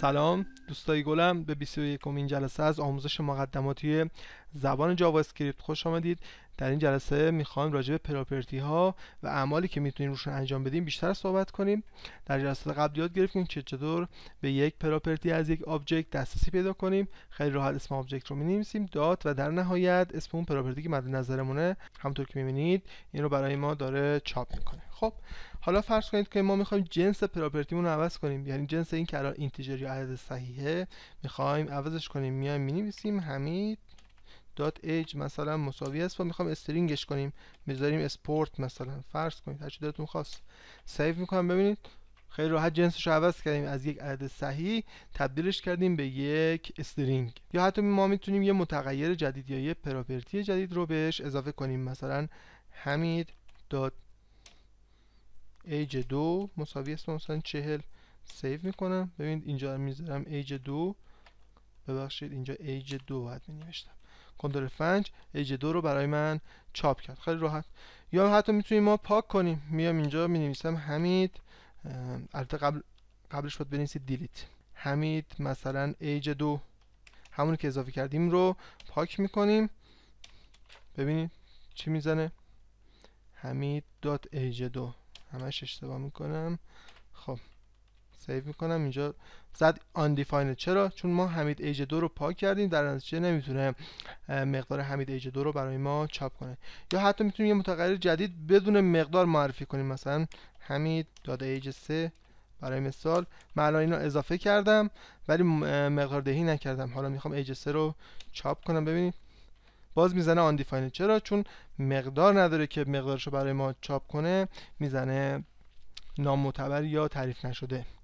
سلام دوستای گلم به 21 امین جلسه از آموزش مقدماتی زبان جاوا اسکریپت خوش آمدید در این جلسه میخوایم راجع به پراپرتی ها و اعمالی که میتونیم روشون انجام بدیم بیشتر صحبت کنیم در جلسه قبل یاد گرفتیم که چطور به یک پراپرتی از یک آبجکت دسترسی پیدا کنیم خیلی راحت اسم آبجکت رو مینویسیم دات و در نهایت اسم اون پراپرتی که مد نظرمونه همونطور که میبینید این رو برای ما داره چاپ میکنه خب حالا فرض کنید که ما میخوایم جنس مون رو عوض کنیم یعنی جنس این که الان اینتیجر یا عدد صحیحه میخوایم عوضش کنیم میایم مینویسیم حمید دات ایج مثلا مساوی است و میخوام استرینگش کنیم میذاریم اسپورت مثلا فرض کنید هرچی دلتون خواست سیو میکنم ببینید خیلی راحت جنسش رو عوض کردیم از یک عدد صحیح تبدیلش کردیم به یک استرینگ یا حتی ما میتونیم یه متغیر جدید یا یه پراپرتی جدید رو بهش اضافه کنیم مثلا حمید دات ایج دو مساوی است مثلا چهل سیو میکنم ببینید اینجا میذارم ایج دو ببخشید اینجا ایج دو باید می نوشتم کنترل 5 ایج 2 رو برای من چاپ کرد خیلی راحت یا حتی میتونیم ما پاک کنیم میام اینجا می نویسم حمید البته قبل قبلش بود بنویسید دیلیت حمید مثلا ایج 2 همونی که اضافه کردیم رو پاک میکنیم ببینید چی میزنه حمید دات ایج 2 همش اشتباه میکنم خب سیو میکنم اینجا زد undefined چرا چون ما حمید ایج دو رو پاک کردیم در نتیجه نمیتونه مقدار حمید ایج دو رو برای ما چاپ کنه یا حتی میتونیم یه متغیر جدید بدون مقدار معرفی کنیم مثلا حمید داده ایج 3 برای مثال من الان اینو اضافه کردم ولی مقدار دهی نکردم حالا میخوام ایج 3 رو چاپ کنم ببینید باز میزنه Undefined چرا چون مقدار نداره که مقدارش رو برای ما چاپ کنه میزنه نامعتبر یا تعریف نشده